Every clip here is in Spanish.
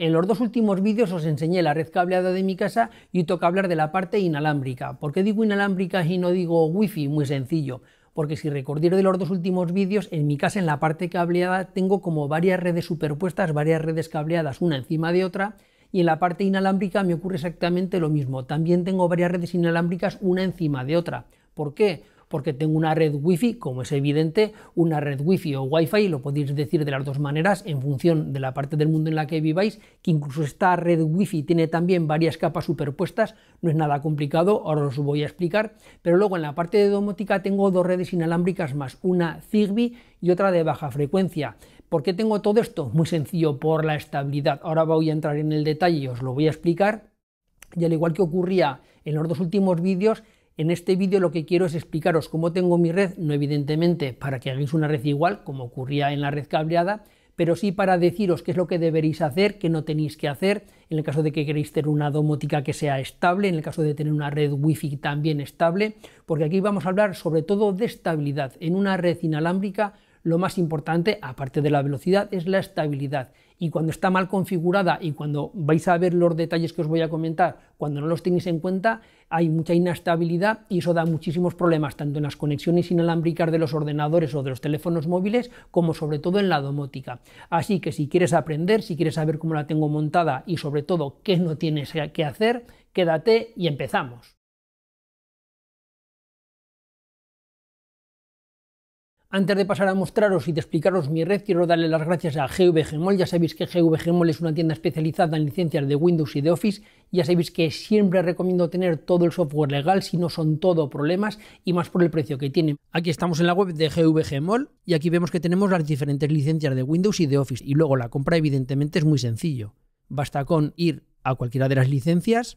En los dos últimos vídeos os enseñé la red cableada de mi casa y toca hablar de la parte inalámbrica. ¿Por qué digo inalámbrica y no digo wifi? Muy sencillo, porque si recordáis de los dos últimos vídeos, en mi casa en la parte cableada tengo como varias redes superpuestas, varias redes cableadas una encima de otra, y en la parte inalámbrica me ocurre exactamente lo mismo. También tengo varias redes inalámbricas una encima de otra. ¿Por qué? porque tengo una red Wi-Fi, como es evidente, una red Wi-Fi o Wi-Fi, lo podéis decir de las dos maneras en función de la parte del mundo en la que viváis, que incluso esta red Wi-Fi tiene también varias capas superpuestas, no es nada complicado, ahora os voy a explicar, pero luego en la parte de domótica tengo dos redes inalámbricas más, una Zigbee y otra de baja frecuencia. ¿Por qué tengo todo esto? Muy sencillo, por la estabilidad. Ahora voy a entrar en el detalle y os lo voy a explicar. Y al igual que ocurría en los dos últimos vídeos, en este vídeo lo que quiero es explicaros cómo tengo mi red, no evidentemente para que hagáis una red igual, como ocurría en la red cableada, pero sí para deciros qué es lo que deberéis hacer, qué no tenéis que hacer, en el caso de que queréis tener una domótica que sea estable, en el caso de tener una red wifi también estable, porque aquí vamos a hablar sobre todo de estabilidad. En una red inalámbrica lo más importante, aparte de la velocidad, es la estabilidad y cuando está mal configurada y cuando vais a ver los detalles que os voy a comentar, cuando no los tenéis en cuenta, hay mucha inestabilidad y eso da muchísimos problemas tanto en las conexiones inalámbricas de los ordenadores o de los teléfonos móviles como sobre todo en la domótica. Así que si quieres aprender, si quieres saber cómo la tengo montada y sobre todo qué no tienes que hacer, quédate y empezamos. Antes de pasar a mostraros y de explicaros mi red, quiero darle las gracias a GVGMOL. Ya sabéis que GVGMOL es una tienda especializada en licencias de Windows y de Office. Ya sabéis que siempre recomiendo tener todo el software legal, si no son todo problemas y más por el precio que tienen. Aquí estamos en la web de GVGMOL y aquí vemos que tenemos las diferentes licencias de Windows y de Office. Y luego la compra, evidentemente, es muy sencillo. Basta con ir a cualquiera de las licencias,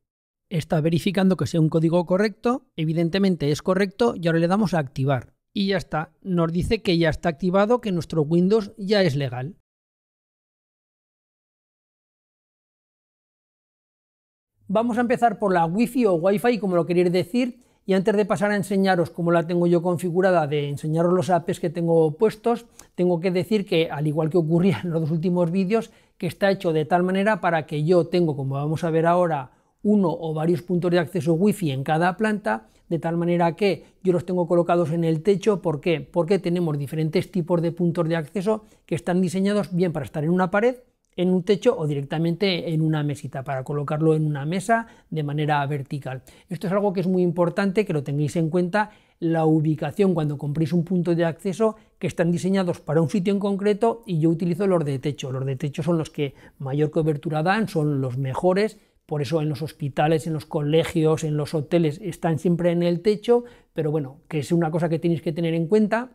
está verificando que sea un código correcto, evidentemente es correcto y ahora le damos a activar. Y ya está, nos dice que ya está activado, que nuestro Windows ya es legal. Vamos a empezar por la Wi-Fi o Wi-Fi, como lo queréis decir, y antes de pasar a enseñaros cómo la tengo yo configurada, de enseñaros los apps que tengo puestos, tengo que decir que, al igual que ocurría en los dos últimos vídeos, que está hecho de tal manera para que yo tengo, como vamos a ver ahora, uno o varios puntos de acceso wifi en cada planta, de tal manera que yo los tengo colocados en el techo. ¿Por qué? Porque tenemos diferentes tipos de puntos de acceso que están diseñados bien para estar en una pared, en un techo o directamente en una mesita, para colocarlo en una mesa de manera vertical. Esto es algo que es muy importante que lo tengáis en cuenta la ubicación cuando compréis un punto de acceso que están diseñados para un sitio en concreto y yo utilizo los de techo. Los de techo son los que mayor cobertura dan, son los mejores por eso en los hospitales, en los colegios, en los hoteles están siempre en el techo, pero bueno, que es una cosa que tenéis que tener en cuenta.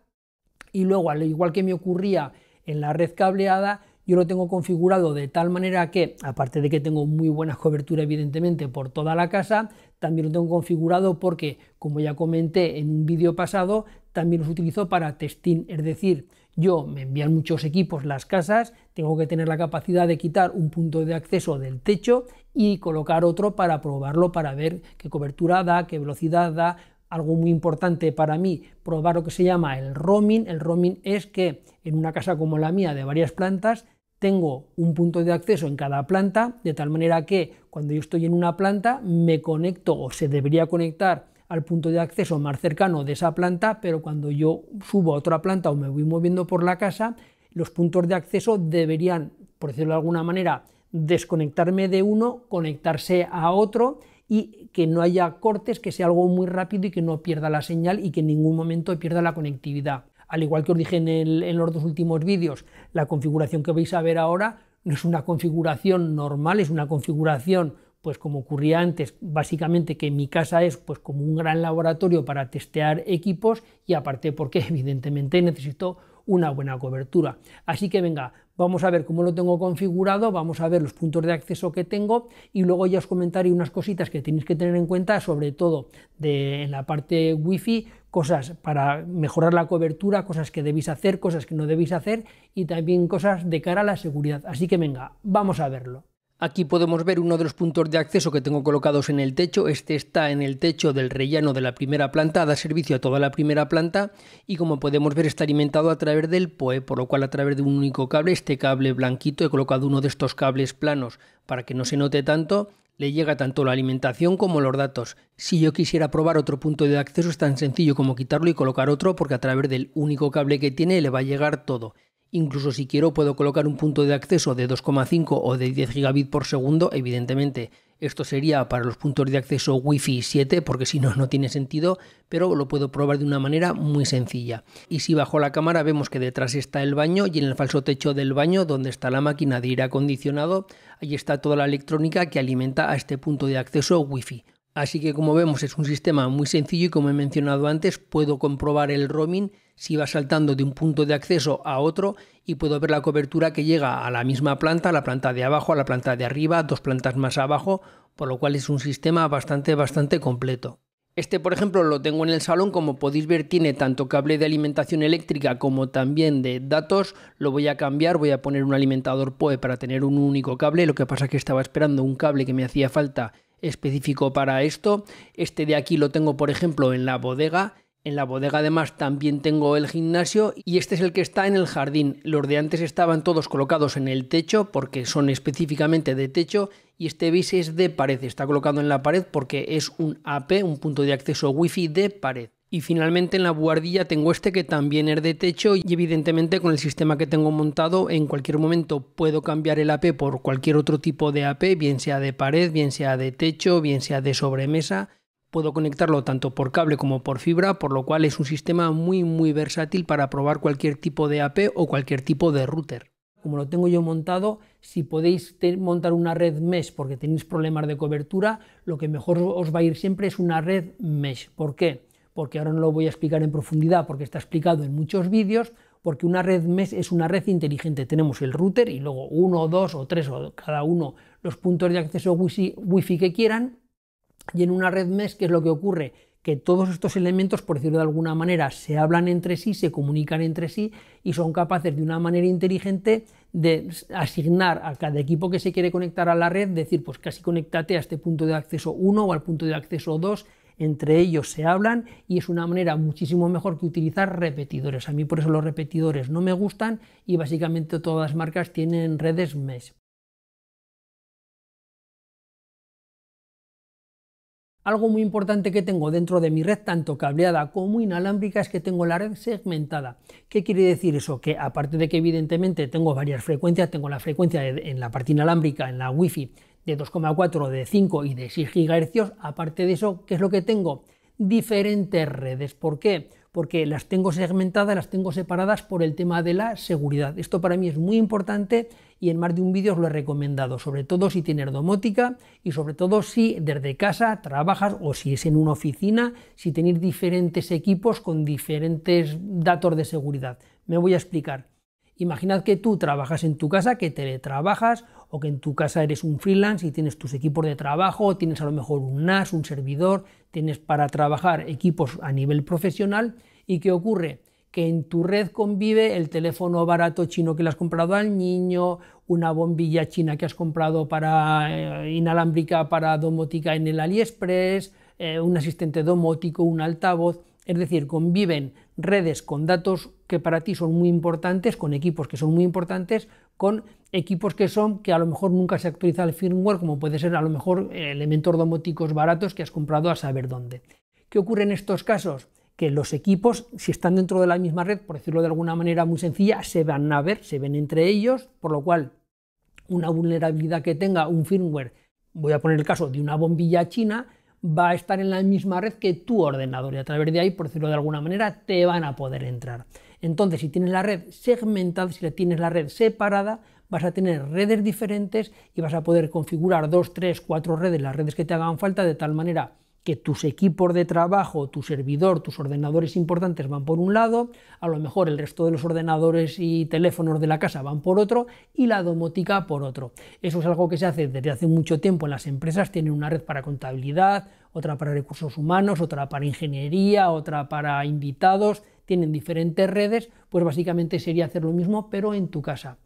Y luego, al igual que me ocurría en la red cableada, yo lo tengo configurado de tal manera que, aparte de que tengo muy buena cobertura evidentemente por toda la casa, también lo tengo configurado porque, como ya comenté en un vídeo pasado, también los utilizo para testing, es decir, yo me envían muchos equipos las casas, tengo que tener la capacidad de quitar un punto de acceso del techo y colocar otro para probarlo, para ver qué cobertura da, qué velocidad da. Algo muy importante para mí, probar lo que se llama el roaming. El roaming es que en una casa como la mía de varias plantas tengo un punto de acceso en cada planta, de tal manera que cuando yo estoy en una planta me conecto o se debería conectar al punto de acceso más cercano de esa planta, pero cuando yo subo a otra planta o me voy moviendo por la casa, los puntos de acceso deberían, por decirlo de alguna manera, desconectarme de uno, conectarse a otro y que no haya cortes, que sea algo muy rápido y que no pierda la señal y que en ningún momento pierda la conectividad. Al igual que os dije en, los dos últimos vídeos, la configuración que vais a ver ahora no es una configuración normal, es una configuración pues como ocurría antes, básicamente que mi casa es pues como un gran laboratorio para testear equipos y aparte porque evidentemente necesito una buena cobertura. Así que venga, vamos a ver cómo lo tengo configurado, vamos a ver los puntos de acceso que tengo y luego ya os comentaré unas cositas que tenéis que tener en cuenta, sobre todo de, en la parte wifi, cosas para mejorar la cobertura, cosas que debéis hacer, cosas que no debéis hacer y también cosas de cara a la seguridad. Así que venga, vamos a verlo. Aquí podemos ver uno de los puntos de acceso que tengo colocados en el techo. Este está en el techo del rellano de la primera planta, da servicio a toda la primera planta y como podemos ver está alimentado a través del POE, por lo cual a través de un único cable, este cable blanquito, he colocado uno de estos cables planos para que no se note tanto, le llega tanto la alimentación como los datos. Si yo quisiera probar otro punto de acceso es tan sencillo como quitarlo y colocar otro porque a través del único cable que tiene le va a llegar todo. Incluso si quiero puedo colocar un punto de acceso de 2,5 o de 10 gigabit por segundo. Evidentemente esto sería para los puntos de acceso Wi-Fi 7 porque si no no tiene sentido, pero lo puedo probar de una manera muy sencilla. Y si bajo la cámara vemos que detrás está el baño y en el falso techo del baño donde está la máquina de aire acondicionado, ahí está toda la electrónica que alimenta a este punto de acceso Wi-Fi. Así que como vemos es un sistema muy sencillo y como he mencionado antes puedo comprobar el roaming si va saltando de un punto de acceso a otro y puedo ver la cobertura que llega a la misma planta, a la planta de abajo, a la planta de arriba, dos plantas más abajo, por lo cual es un sistema bastante bastante completo. Este por ejemplo lo tengo en el salón, como podéis ver tiene tanto cable de alimentación eléctrica como también de datos, lo voy a cambiar, voy a poner un alimentador POE para tener un único cable, lo que pasa es que estaba esperando un cable que me hacía falta específico para esto. Este de aquí lo tengo, por ejemplo, en la bodega. En la bodega además también tengo el gimnasio y este es el que está en el jardín. Los de antes estaban todos colocados en el techo porque son específicamente de techo y este bis es de pared. Está colocado en la pared porque es un AP, un punto de acceso wifi de pared. Y finalmente en la buhardilla tengo este que también es de techo y evidentemente con el sistema que tengo montado en cualquier momento puedo cambiar el AP por cualquier otro tipo de AP, bien sea de pared, bien sea de techo, bien sea de sobremesa. Puedo conectarlo tanto por cable como por fibra, por lo cual es un sistema muy muy versátil para probar cualquier tipo de AP o cualquier tipo de router. Como lo tengo yo montado, si podéis montar una red mesh porque tenéis problemas de cobertura, lo que mejor os va a ir siempre es una red mesh. ¿Por qué? porque ahora no lo voy a explicar en profundidad porque está explicado en muchos vídeos, porque una red mesh es una red inteligente. Tenemos el router y luego uno, dos o tres o cada uno los puntos de acceso wifi, fi que quieran. Y en una red mesh, ¿qué es lo que ocurre? Que todos estos elementos, por decirlo de alguna manera, se hablan entre sí, se comunican entre sí y son capaces de una manera inteligente de asignar a cada equipo que se quiere conectar a la red, decir, pues casi conéctate a este punto de acceso 1 o al punto de acceso 2 entre ellos se hablan y es una manera muchísimo mejor que utilizar repetidores. A mí por eso los repetidores no me gustan y básicamente todas las marcas tienen redes mesh. Algo muy importante que tengo dentro de mi red, tanto cableada como inalámbrica, es que tengo la red segmentada. ¿Qué quiere decir eso? Que aparte de que evidentemente tengo varias frecuencias, tengo la frecuencia en la parte inalámbrica, en la Wi-Fi de 2,4, de 5 y de 6 GHz. Aparte de eso, ¿qué es lo que tengo? Diferentes redes. ¿Por qué? Porque las tengo segmentadas, las tengo separadas por el tema de la seguridad. Esto para mí es muy importante y en más de un vídeo os lo he recomendado, sobre todo si tienes domótica y sobre todo si desde casa trabajas o si es en una oficina, si tenéis diferentes equipos con diferentes datos de seguridad. Me voy a explicar. Imaginad que tú trabajas en tu casa, que teletrabajas o que en tu casa eres un freelance y tienes tus equipos de trabajo, tienes a lo mejor un NAS, un servidor, tienes para trabajar equipos a nivel profesional y ¿qué ocurre? Que en tu red convive el teléfono barato chino que le has comprado al niño, una bombilla china que has comprado para eh, inalámbrica para domótica en el AliExpress, eh, un asistente domótico, un altavoz, es decir, conviven redes con datos que para ti son muy importantes, con equipos que son muy importantes, con equipos que son que a lo mejor nunca se actualiza el firmware, como puede ser a lo mejor elementos domóticos baratos que has comprado a saber dónde. ¿Qué ocurre en estos casos? Que los equipos, si están dentro de la misma red, por decirlo de alguna manera muy sencilla, se van a ver, se ven entre ellos, por lo cual una vulnerabilidad que tenga un firmware, voy a poner el caso de una bombilla china, va a estar en la misma red que tu ordenador y a través de ahí, por decirlo de alguna manera, te van a poder entrar. Entonces, si tienes la red segmentada, si tienes la red separada, vas a tener redes diferentes y vas a poder configurar dos, tres, cuatro redes, las redes que te hagan falta, de tal manera que tus equipos de trabajo, tu servidor, tus ordenadores importantes van por un lado, a lo mejor el resto de los ordenadores y teléfonos de la casa van por otro y la domótica por otro. Eso es algo que se hace desde hace mucho tiempo en las empresas, tienen una red para contabilidad, otra para recursos humanos, otra para ingeniería, otra para invitados, tienen diferentes redes, pues básicamente sería hacer lo mismo pero en tu casa.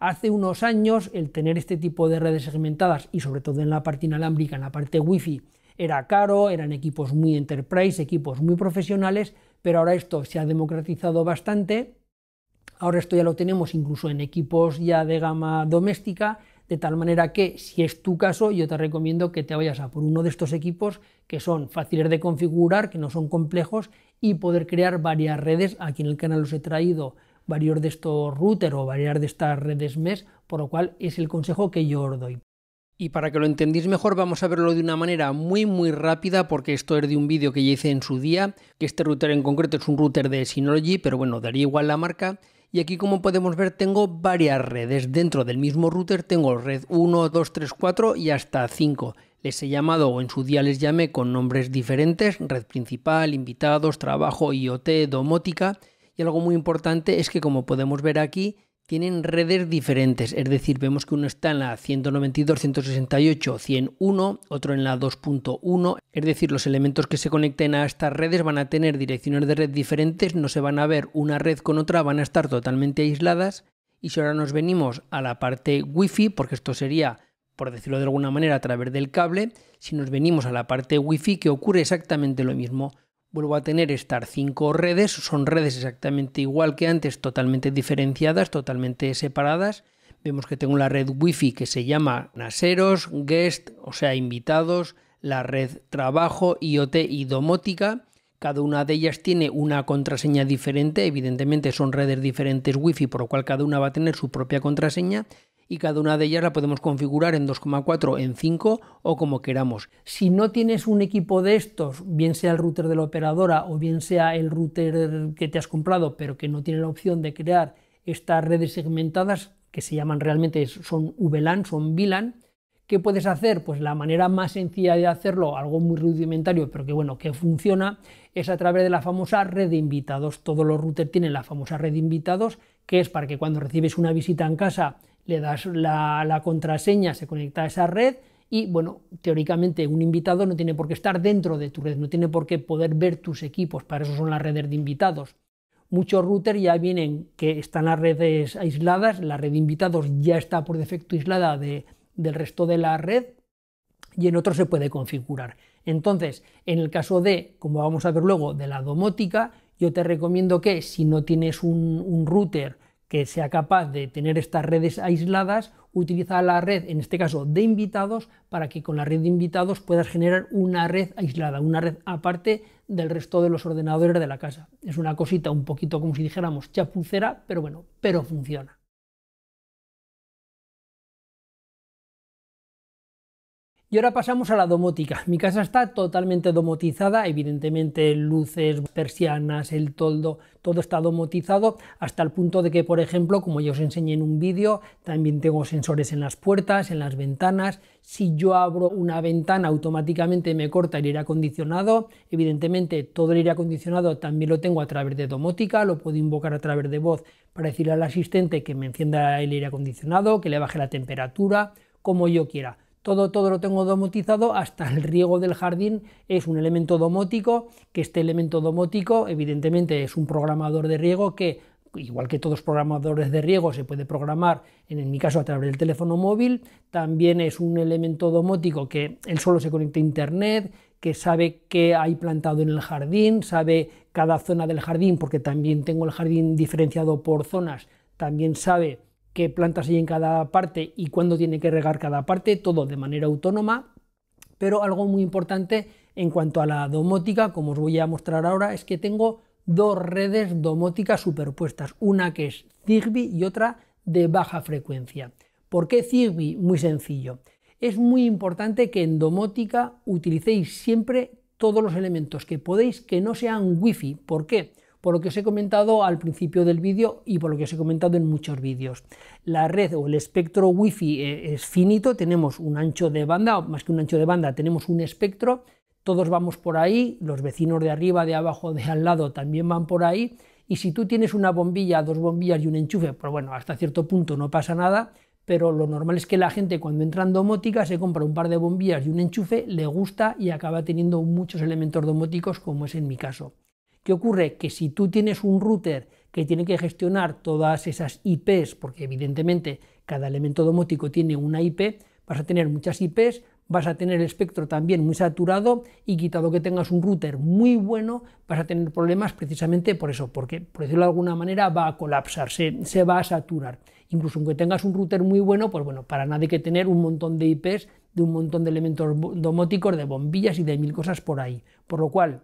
Hace unos años el tener este tipo de redes segmentadas y sobre todo en la parte inalámbrica, en la parte wifi, era caro, eran equipos muy enterprise, equipos muy profesionales, pero ahora esto se ha democratizado bastante. Ahora esto ya lo tenemos incluso en equipos ya de gama doméstica, de tal manera que si es tu caso, yo te recomiendo que te vayas a por uno de estos equipos que son fáciles de configurar, que no son complejos y poder crear varias redes. Aquí en el canal os he traído varios de estos routers o varias de estas redes MES, por lo cual es el consejo que yo os doy. Y para que lo entendáis mejor vamos a verlo de una manera muy muy rápida porque esto es de un vídeo que ya hice en su día, que este router en concreto es un router de Synology, pero bueno, daría igual la marca. Y aquí como podemos ver tengo varias redes, dentro del mismo router tengo red 1, 2, 3, 4 y hasta 5. Les he llamado o en su día les llamé con nombres diferentes, red principal, invitados, trabajo, IoT, domótica. Y algo muy importante es que como podemos ver aquí, tienen redes diferentes, es decir, vemos que uno está en la 192.168.101, otro en la 2.1, es decir, los elementos que se conecten a estas redes van a tener direcciones de red diferentes, no se van a ver una red con otra, van a estar totalmente aisladas y si ahora nos venimos a la parte Wi-Fi, porque esto sería, por decirlo de alguna manera, a través del cable, si nos venimos a la parte WiFi, fi que ocurre exactamente lo mismo, vuelvo a tener estas cinco redes, son redes exactamente igual que antes, totalmente diferenciadas, totalmente separadas. Vemos que tengo la red Wi-Fi que se llama naseros, guest, o sea, invitados, la red trabajo, IoT y domótica. Cada una de ellas tiene una contraseña diferente, evidentemente son redes diferentes Wi-Fi, por lo cual cada una va a tener su propia contraseña y cada una de ellas la podemos configurar en 2,4, en 5 o como queramos. Si no tienes un equipo de estos, bien sea el router de la operadora o bien sea el router que te has comprado, pero que no tiene la opción de crear estas redes segmentadas, que se llaman realmente, son VLAN, son VLAN, ¿qué puedes hacer? Pues la manera más sencilla de hacerlo, algo muy rudimentario, pero que bueno, que funciona, es a través de la famosa red de invitados. Todos los routers tienen la famosa red de invitados, que es para que cuando recibes una visita en casa, le das la, contraseña, se conecta a esa red y bueno, teóricamente un invitado no tiene por qué estar dentro de tu red, no tiene por qué poder ver tus equipos, para eso son las redes de invitados. Muchos routers ya vienen que están las redes aisladas, la red de invitados ya está por defecto aislada del resto de la red y en otros se puede configurar. Entonces, en el caso de, como vamos a ver luego, de la domótica, yo te recomiendo que si no tienes un router, que sea capaz de tener estas redes aisladas, utiliza la red, en este caso, de invitados, para que con la red de invitados puedas generar una red aislada, una red aparte del resto de los ordenadores de la casa. Es una cosita un poquito como si dijéramos chapucera, pero bueno, pero funciona. Y ahora pasamos a la domótica. Mi casa está totalmente domotizada, evidentemente luces, persianas, el toldo, todo está domotizado hasta el punto de que, por ejemplo, como ya os enseñé en un vídeo, también tengo sensores en las puertas, en las ventanas. Si yo abro una ventana, automáticamente me corta el aire acondicionado. Evidentemente, todo el aire acondicionado también lo tengo a través de domótica, lo puedo invocar a través de voz para decirle al asistente que me encienda el aire acondicionado, que le baje la temperatura, como yo quiera todo, todo lo tengo domotizado, hasta el riego del jardín es un elemento domótico, que este elemento domótico evidentemente es un programador de riego que, igual que todos programadores de riego, se puede programar, en mi caso, a través del teléfono móvil, también es un elemento domótico que él solo se conecta a Internet, que sabe qué hay plantado en el jardín, sabe cada zona del jardín, porque también tengo el jardín diferenciado por zonas, también sabe qué plantas hay en cada parte y cuándo tiene que regar cada parte, todo de manera autónoma. Pero algo muy importante en cuanto a la domótica, como os voy a mostrar ahora, es que tengo dos redes domóticas superpuestas, una que es Zigbee y otra de baja frecuencia. ¿Por qué Zigbee? Muy sencillo. Es muy importante que en domótica utilicéis siempre todos los elementos que podéis que no sean wifi ¿Por qué? por lo que os he comentado al principio del vídeo y por lo que os he comentado en muchos vídeos. La red o el espectro wifi eh, es finito, tenemos un ancho de banda, o más que un ancho de banda, tenemos un espectro, todos vamos por ahí, los vecinos de arriba, de abajo, de al lado también van por ahí, y si tú tienes una bombilla, dos bombillas y un enchufe, pues bueno, hasta cierto punto no pasa nada, pero lo normal es que la gente cuando entra en domótica se compra un par de bombillas y un enchufe, le gusta y acaba teniendo muchos elementos domóticos como es en mi caso ocurre? Que si tú tienes un router que tiene que gestionar todas esas IPs, porque evidentemente cada elemento domótico tiene una IP, vas a tener muchas IPs, vas a tener el espectro también muy saturado y quitado que tengas un router muy bueno, vas a tener problemas precisamente por eso, porque por decirlo de alguna manera va a colapsar, se, se va a saturar. Incluso aunque tengas un router muy bueno, pues bueno, para nada hay que tener un montón de IPs, de un montón de elementos domóticos, de bombillas y de mil cosas por ahí. Por lo cual,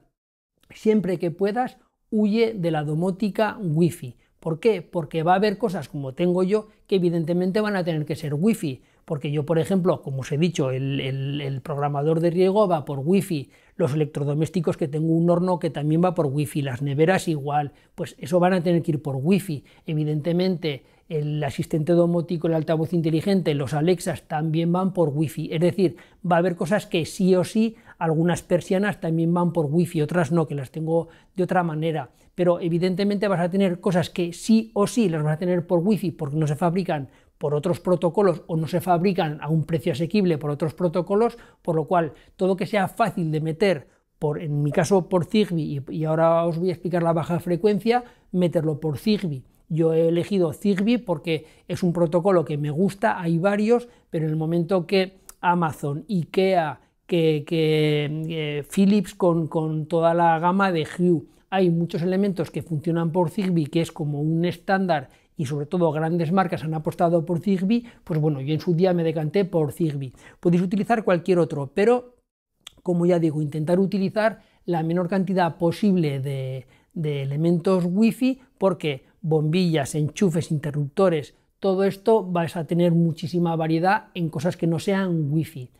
siempre que puedas, huye de la domótica Wi-Fi. ¿Por qué? Porque va a haber cosas como tengo yo que evidentemente van a tener que ser Wi-Fi porque yo, por ejemplo, como os he dicho, el, programador de riego va por wifi, los electrodomésticos que tengo un horno que también va por Wi-Fi, las neveras igual, pues eso van a tener que ir por wifi. Evidentemente, el asistente domótico, el altavoz inteligente, los Alexas también van por Wi-Fi. Es decir, va a haber cosas que sí o sí, algunas persianas también van por Wi-Fi, otras no, que las tengo de otra manera. Pero evidentemente vas a tener cosas que sí o sí las vas a tener por Wi-Fi, porque no se fabrican por otros protocolos o no se fabrican a un precio asequible por otros protocolos, por lo cual todo que sea fácil de meter, por, en mi caso por Zigbee, y, ahora os voy a explicar la baja frecuencia, meterlo por Zigbee. Yo he elegido Zigbee porque es un protocolo que me gusta, hay varios, pero en el momento que Amazon, IKEA, que, eh, Philips con, con, toda la gama de Hue, hay muchos elementos que funcionan por Zigbee, que es como un estándar y sobre todo grandes marcas han apostado por Zigbee, pues bueno, yo en su día me decanté por Zigbee. Podéis utilizar cualquier otro, pero como ya digo, intentar utilizar la menor cantidad posible de, de elementos wifi porque bombillas, enchufes, interruptores, todo esto vais a tener muchísima variedad en cosas que no sean wifi.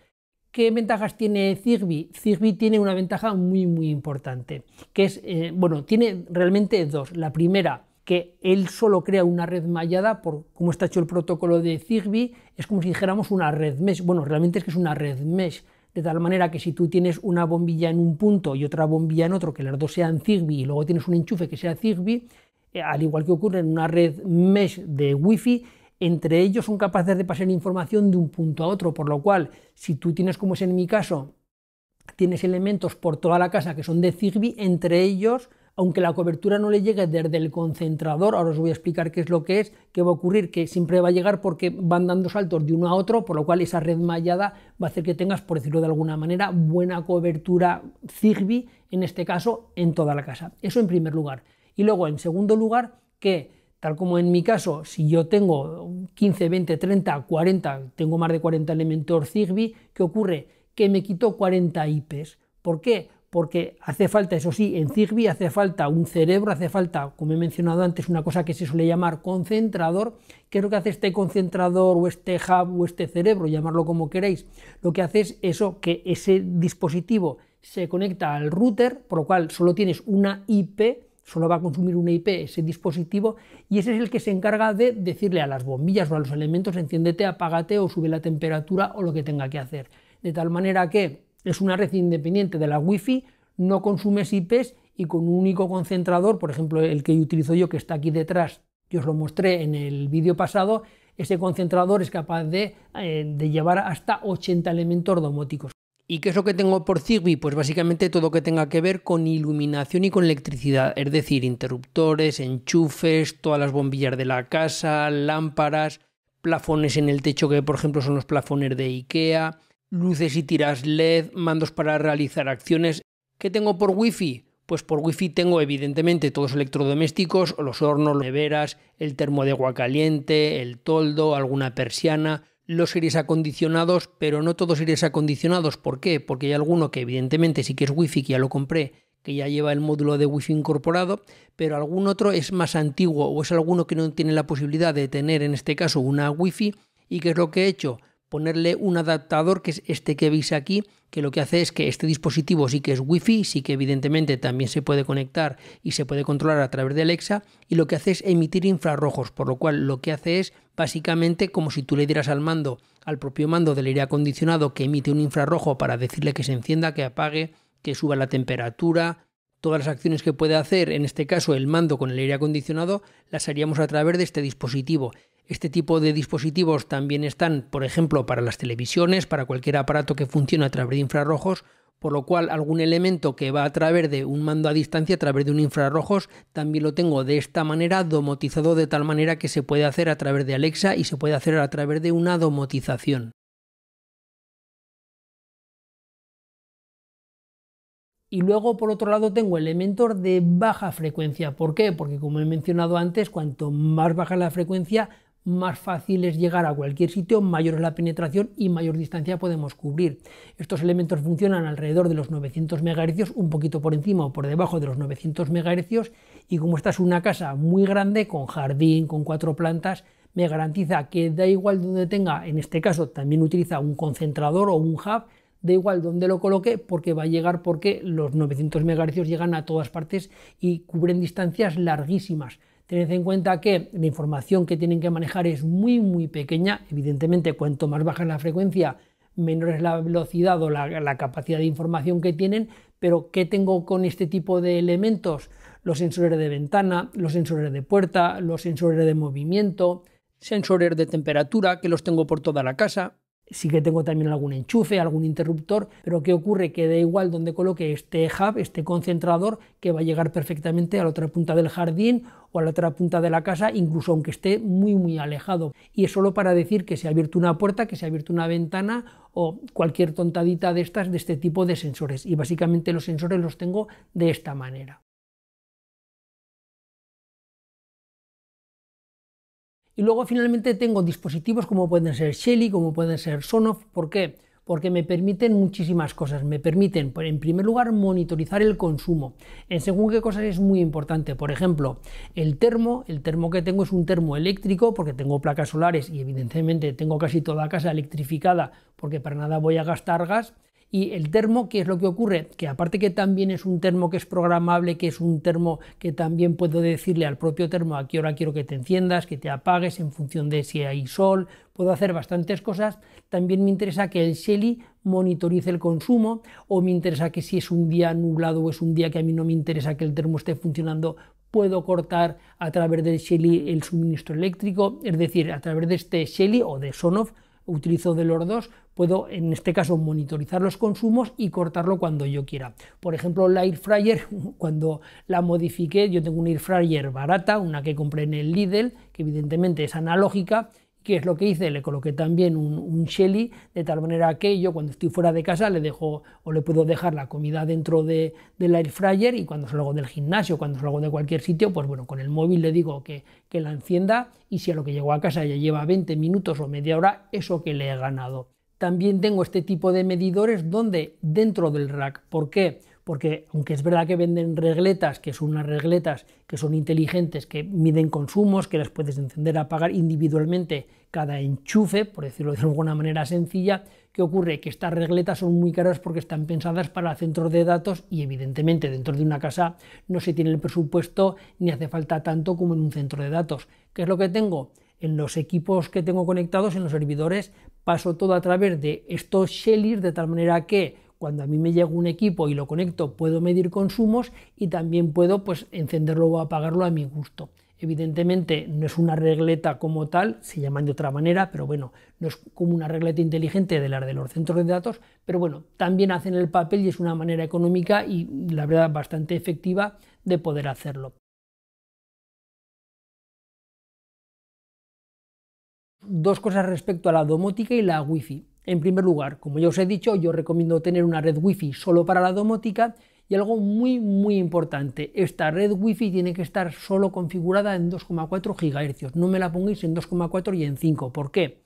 ¿Qué ventajas tiene Zigbee? Zigbee tiene una ventaja muy muy importante, que es, eh, bueno, tiene realmente dos. La primera, que él solo crea una red mallada, por cómo está hecho el protocolo de Zigbee, es como si dijéramos una red mesh. Bueno, realmente es que es una red mesh, de tal manera que si tú tienes una bombilla en un punto y otra bombilla en otro, que las dos sean Zigbee y luego tienes un enchufe que sea Zigbee, eh, al igual que ocurre en una red mesh de Wi-Fi, entre ellos son capaces de pasar información de un punto a otro, por lo cual, si tú tienes, como es en mi caso, tienes elementos por toda la casa que son de Zigbee, entre ellos aunque la cobertura no le llegue desde el concentrador, ahora os voy a explicar qué es lo que es, qué va a ocurrir, que siempre va a llegar porque van dando saltos de uno a otro, por lo cual esa red mallada va a hacer que tengas, por decirlo de alguna manera, buena cobertura Zigbee, en este caso, en toda la casa. Eso en primer lugar. Y luego, en segundo lugar, que tal como en mi caso, si yo tengo 15, 20, 30, 40, tengo más de 40 elementos Zigbee, ¿qué ocurre? Que me quito 40 IPs. ¿Por qué? porque hace falta, eso sí, en Zigbee hace falta un cerebro, hace falta, como he mencionado antes, una cosa que se suele llamar concentrador. ¿Qué es lo que hace este concentrador o este hub o este cerebro, llamarlo como queréis? Lo que hace es eso, que ese dispositivo se conecta al router, por lo cual solo tienes una IP, solo va a consumir una IP ese dispositivo, y ese es el que se encarga de decirle a las bombillas o a los elementos enciéndete, apágate o sube la temperatura o lo que tenga que hacer. De tal manera que es una red independiente de la Wi-Fi, no consume IPs y con un único concentrador, por ejemplo el que utilizo yo que está aquí detrás, yo os lo mostré en el vídeo pasado, ese concentrador es capaz de, eh, de llevar hasta 80 elementos domóticos. ¿Y qué es lo que tengo por Zigbee? Pues básicamente todo lo que tenga que ver con iluminación y con electricidad, es decir, interruptores, enchufes, todas las bombillas de la casa, lámparas, plafones en el techo que por ejemplo son los plafones de IKEA, luces y tiras LED, mandos para realizar acciones. ¿Qué tengo por wifi Pues por wifi tengo evidentemente todos los electrodomésticos, los hornos, neveras, el termo de agua caliente, el toldo, alguna persiana, los aires acondicionados, pero no todos aires acondicionados. ¿Por qué? Porque hay alguno que evidentemente sí que es wifi que ya lo compré, que ya lleva el módulo de wifi incorporado, pero algún otro es más antiguo o es alguno que no tiene la posibilidad de tener en este caso una wifi ¿Y que es lo que he hecho? ponerle un adaptador que es este que veis aquí, que lo que hace es que este dispositivo sí que es wifi, sí que evidentemente también se puede conectar y se puede controlar a través de Alexa y lo que hace es emitir infrarrojos, por lo cual lo que hace es básicamente como si tú le dieras al mando, al propio mando del aire acondicionado que emite un infrarrojo para decirle que se encienda, que apague, que suba la temperatura, todas las acciones que puede hacer, en este caso el mando con el aire acondicionado, las haríamos a través de este dispositivo. Este tipo de dispositivos también están, por ejemplo, para las televisiones, para cualquier aparato que funcione a través de infrarrojos, por lo cual algún elemento que va a través de un mando a distancia, a través de un infrarrojos, también lo tengo de esta manera domotizado de tal manera que se puede hacer a través de Alexa y se puede hacer a través de una domotización. Y luego, por otro lado, tengo elementos de baja frecuencia. ¿Por qué? Porque, como he mencionado antes, cuanto más baja la frecuencia, más fácil es llegar a cualquier sitio, mayor es la penetración y mayor distancia podemos cubrir. Estos elementos funcionan alrededor de los 900 MHz, un poquito por encima o por debajo de los 900 MHz, y como esta es una casa muy grande, con jardín, con cuatro plantas, me garantiza que da igual donde tenga, en este caso también utiliza un concentrador o un hub, da igual donde lo coloque porque va a llegar porque los 900 MHz llegan a todas partes y cubren distancias larguísimas. Tened en cuenta que la información que tienen que manejar es muy, muy pequeña. Evidentemente, cuanto más baja la frecuencia, menor es la velocidad o la, la, capacidad de información que tienen, pero ¿qué tengo con este tipo de elementos? Los sensores de ventana, los sensores de puerta, los sensores de movimiento, sensores de temperatura, que los tengo por toda la casa. Sí que tengo también algún enchufe, algún interruptor, pero ¿qué ocurre? Que da igual donde coloque este hub, este concentrador, que va a llegar perfectamente a la otra punta del jardín o a la otra punta de la casa, incluso aunque esté muy muy alejado. Y es solo para decir que se ha abierto una puerta, que se ha abierto una ventana o cualquier tontadita de estas, de este tipo de sensores. Y básicamente los sensores los tengo de esta manera. Y luego finalmente tengo dispositivos como pueden ser Shelly, como pueden ser Sonoff. ¿Por qué? Porque me permiten muchísimas cosas. Me permiten, en primer lugar, monitorizar el consumo. En segundo qué cosas es muy importante. Por ejemplo, el termo. El termo que tengo es un termo eléctrico porque tengo placas solares y evidentemente tengo casi toda la casa electrificada porque para nada voy a gastar gas. Y el termo, ¿qué es lo que ocurre? Que aparte que también es un termo que es programable, que es un termo que también puedo decirle al propio termo a qué hora quiero que te enciendas, que te apagues en función de si hay sol, puedo hacer bastantes cosas. También me interesa que el Shelly monitorice el consumo o me interesa que si es un día nublado o es un día que a mí no me interesa que el termo esté funcionando, puedo cortar a través del Shelly el suministro eléctrico, es decir, a través de este Shelly o de Sonoff utilizo de los dos, puedo en este caso monitorizar los consumos y cortarlo cuando yo quiera. Por ejemplo, la air fryer, cuando la modifiqué, yo tengo una air fryer barata, una que compré en el Lidl, que evidentemente es analógica, ¿Qué es lo que hice? Le coloqué también un, un shelly, de tal manera que yo cuando estoy fuera de casa le dejo o le puedo dejar la comida dentro de, del air fryer y cuando salgo del gimnasio, cuando salgo de cualquier sitio, pues bueno, con el móvil le digo que, que la encienda y si a lo que llego a casa ya lleva 20 minutos o media hora, eso que le he ganado. También tengo este tipo de medidores donde dentro del rack, ¿por qué? porque aunque es verdad que venden regletas, que son unas regletas que son inteligentes, que miden consumos, que las puedes encender, a pagar individualmente cada enchufe, por decirlo de alguna manera sencilla, ¿qué ocurre? Que estas regletas son muy caras porque están pensadas para centros de datos y evidentemente dentro de una casa no se tiene el presupuesto ni hace falta tanto como en un centro de datos. ¿Qué es lo que tengo? en los equipos que tengo conectados, en los servidores, paso todo a través de estos shellers, de tal manera que cuando a mí me llega un equipo y lo conecto, puedo medir consumos y también puedo pues, encenderlo o apagarlo a mi gusto. Evidentemente no es una regleta como tal, se llaman de otra manera, pero bueno, no es como una regleta inteligente de la de los centros de datos, pero bueno, también hacen el papel y es una manera económica y la verdad bastante efectiva de poder hacerlo. Dos cosas respecto a la domótica y la wifi. En primer lugar, como ya os he dicho, yo recomiendo tener una red Wi-Fi solo para la domótica y algo muy muy importante, esta red Wi-Fi tiene que estar solo configurada en 2,4 GHz, no me la pongáis en 2,4 y en 5, ¿por qué?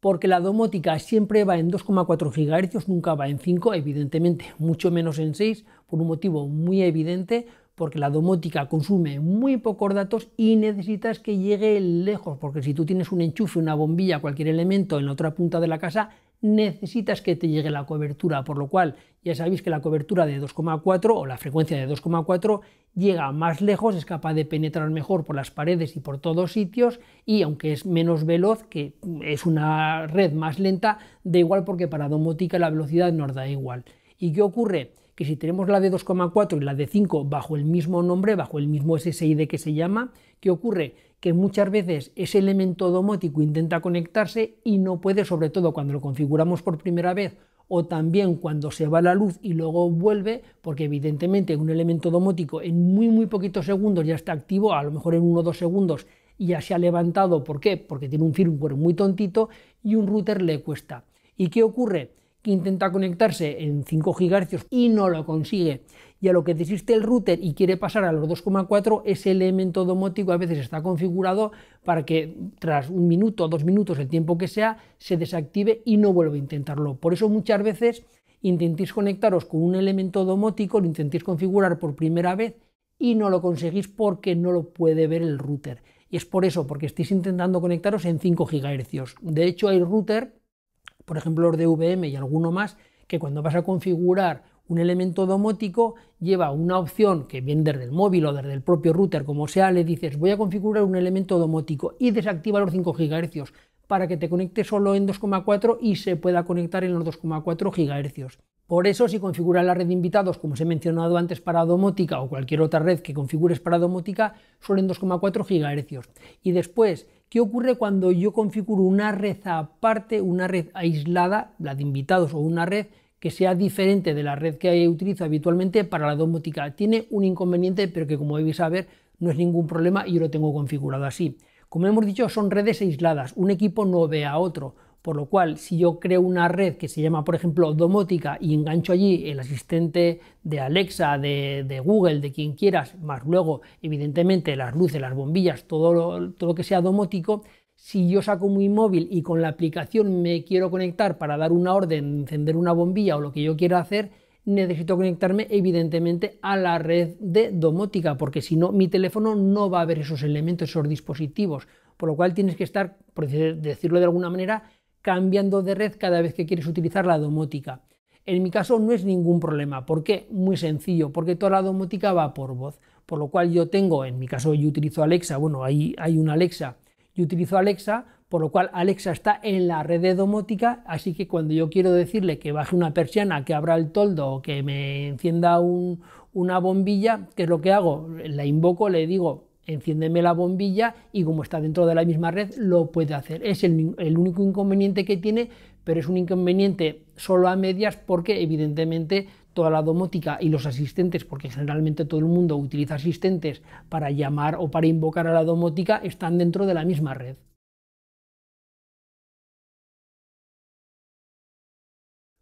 Porque la domótica siempre va en 2,4 GHz, nunca va en 5, evidentemente, mucho menos en 6, por un motivo muy evidente, porque la domótica consume muy pocos datos y necesitas que llegue lejos, porque si tú tienes un enchufe, una bombilla, cualquier elemento en la otra punta de la casa, necesitas que te llegue la cobertura, por lo cual ya sabéis que la cobertura de 2,4 o la frecuencia de 2,4 llega más lejos, es capaz de penetrar mejor por las paredes y por todos sitios y aunque es menos veloz, que es una red más lenta, da igual porque para domótica la velocidad nos da igual. ¿Y qué ocurre? Que si tenemos la de 2,4 y la de 5 bajo el mismo nombre, bajo el mismo SSID que se llama, ¿qué ocurre? que muchas veces ese elemento domótico intenta conectarse y no puede, sobre todo cuando lo configuramos por primera vez o también cuando se va la luz y luego vuelve, porque evidentemente un elemento domótico en muy muy poquitos segundos ya está activo, a lo mejor en uno o dos segundos ya se ha levantado, ¿por qué? Porque tiene un firmware muy tontito y un router le cuesta. ¿Y qué ocurre? Que intenta conectarse en 5 GHz y no lo consigue y a lo que desiste el router y quiere pasar a los 2,4, ese elemento domótico a veces está configurado para que tras un minuto, o dos minutos, el tiempo que sea, se desactive y no vuelva a intentarlo. Por eso muchas veces intentéis conectaros con un elemento domótico, lo intentéis configurar por primera vez y no lo conseguís porque no lo puede ver el router. Y es por eso, porque estáis intentando conectaros en 5 GHz. De hecho, hay router, por ejemplo los de VM y alguno más, que cuando vas a configurar un elemento domótico lleva una opción que viene desde el móvil o desde el propio router, como sea, le dices voy a configurar un elemento domótico y desactiva los 5 GHz para que te conecte solo en 2,4 y se pueda conectar en los 2,4 GHz. Por eso, si configuras la red de invitados, como os he mencionado antes para domótica o cualquier otra red que configures para domótica, solo en 2,4 GHz. Y después, ¿qué ocurre cuando yo configuro una red aparte, una red aislada, la de invitados o una red que sea diferente de la red que utilizo habitualmente para la domótica. Tiene un inconveniente, pero que como debéis saber, no es ningún problema y yo lo tengo configurado así. Como hemos dicho, son redes aisladas, un equipo no ve a otro, por lo cual si yo creo una red que se llama, por ejemplo, domótica y engancho allí el asistente de Alexa, de, Google, de quien quieras, más luego, evidentemente, las luces, las bombillas, todo todo lo que sea domótico, si yo saco mi móvil y con la aplicación me quiero conectar para dar una orden, encender una bombilla o lo que yo quiera hacer, necesito conectarme evidentemente a la red de domótica, porque si no, mi teléfono no va a ver esos elementos, esos dispositivos. Por lo cual tienes que estar, por decirlo de alguna manera, cambiando de red cada vez que quieres utilizar la domótica. En mi caso no es ningún problema. ¿Por qué? Muy sencillo, porque toda la domótica va por voz. Por lo cual yo tengo, en mi caso yo utilizo Alexa, bueno, ahí hay, hay una Alexa yo utilizo Alexa, por lo cual Alexa está en la red de domótica, así que cuando yo quiero decirle que baje una persiana, que abra el toldo o que me encienda una bombilla, ¿qué es lo que hago? La invoco, le digo, enciéndeme la bombilla y como está dentro de la misma red, lo puede hacer. Es el único inconveniente que tiene, pero es un inconveniente solo a medias porque evidentemente toda la domótica y los asistentes, porque generalmente todo el mundo utiliza asistentes para llamar o para invocar a la domótica, están dentro de la misma red.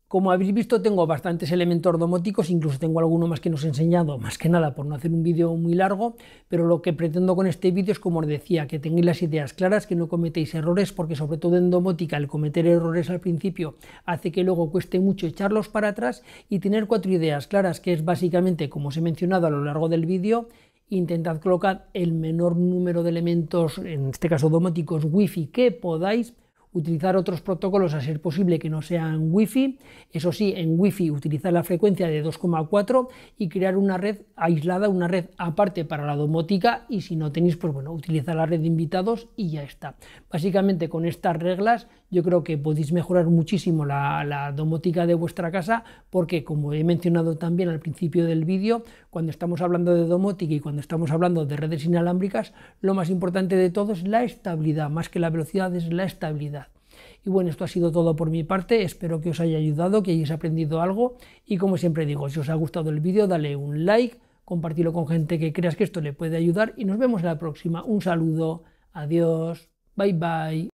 Como habéis visto, tengo bastantes elementos domóticos, incluso tengo alguno más que no os he enseñado, más que nada por no hacer un vídeo muy largo, pero lo que pretendo con este vídeo es, como os decía, que tengáis las ideas claras, que no cometéis errores, porque sobre todo en domótica el cometer errores al principio hace que luego cueste mucho echarlos para atrás y tener cuatro ideas claras, que es básicamente, como os he mencionado a lo largo del vídeo, intentad colocar el menor número de elementos, en este caso domóticos, wifi que podáis, utilizar otros protocolos a ser posible que no sean Wi-Fi, eso sí, en Wi-Fi utilizar la frecuencia de 2,4 y crear una red aislada, una red aparte para la domótica y si no tenéis, pues bueno, utilizar la red de invitados y ya está. Básicamente con estas reglas yo creo que podéis mejorar muchísimo la, domótica de vuestra casa porque, como he mencionado también al principio del vídeo, cuando estamos hablando de domótica y cuando estamos hablando de redes inalámbricas, lo más importante de todo es la estabilidad, más que la velocidad es la estabilidad. Y bueno, esto ha sido todo por mi parte, espero que os haya ayudado, que hayáis aprendido algo y como siempre digo, si os ha gustado el vídeo dale un like, compartirlo con gente que creas que esto le puede ayudar y nos vemos en la próxima. Un saludo, adiós, bye bye.